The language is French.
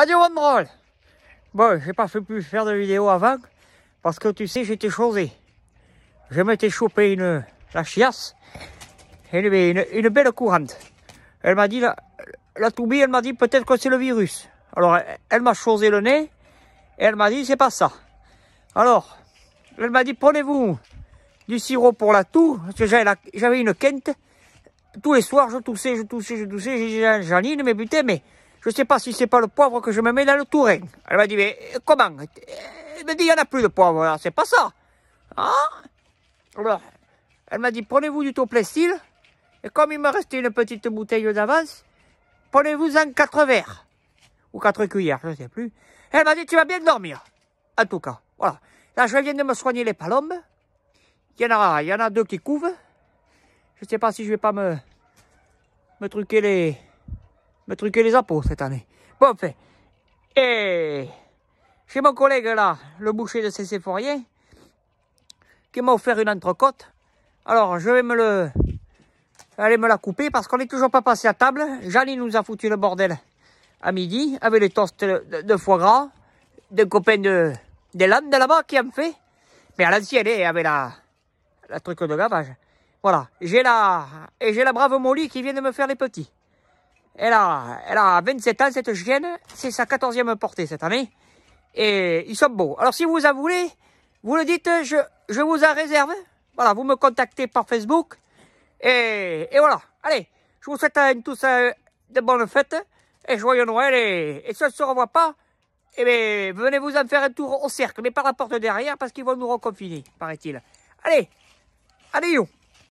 Adieu Wandrol Bon, j'ai pas fait plus faire de vidéo avant, parce que tu sais, j'étais chosé. Je m'étais chopé une, la chiasse, et une, une, belle courante. Elle m'a dit, la, la elle m'a dit peut-être que c'est le virus. Alors, elle, m'a chosé le nez, et elle m'a dit, c'est pas ça. Alors, elle m'a dit, prenez-vous du sirop pour la toux, parce que j'avais une quinte. Tous les soirs, je toussais, je toussais, je toussais, j'ai dit, Janine, mais putain, mais je ne sais pas si c'est pas le poivre que je me mets dans le tourin. Elle m'a dit, mais euh, comment euh, Elle m'a dit, il n'y en a plus de poivre, c'est pas ça. Hein? elle m'a dit, prenez-vous du toplestil, et comme il me restait une petite bouteille d'avance, prenez-vous en quatre verres, ou quatre cuillères, je ne sais plus. Elle m'a dit, tu vas bien dormir, en tout cas. Voilà. Là, je viens de me soigner les palombes. Il y en a, il y en a deux qui couvent. Je ne sais pas si je vais pas me, me truquer les, me truquer les impôts cette année. Bon, fait. Et chez mon collègue là, le boucher de ces séphoriens, qui m'a offert une entrecôte. Alors, je vais me le... Aller me la couper parce qu'on n'est toujours pas passé à table. Janine nous a foutu le bordel à midi avec les toasts de, foie gras des copains de, des de là-bas qui me fait. Mais à l'ancienne, avait la, la truc de gavage. Voilà. J'ai la, et j'ai la brave Molly qui vient de me faire les petits. Elle a, elle a 27 ans, cette chienne. C'est sa 14e portée cette année. Et ils sont beaux. Alors, si vous en voulez, vous le dites, je, vous en réserve. Voilà, vous me contactez par Facebook. Et, voilà. Allez, je vous souhaite à tous euh, de bonnes fêtes et joyeux Noël. Et, et si on ne se revoit pas, eh venez vous en faire un tour au cercle, mais par la porte derrière, parce qu'ils vont nous reconfiner, paraît-il. Allez, allez,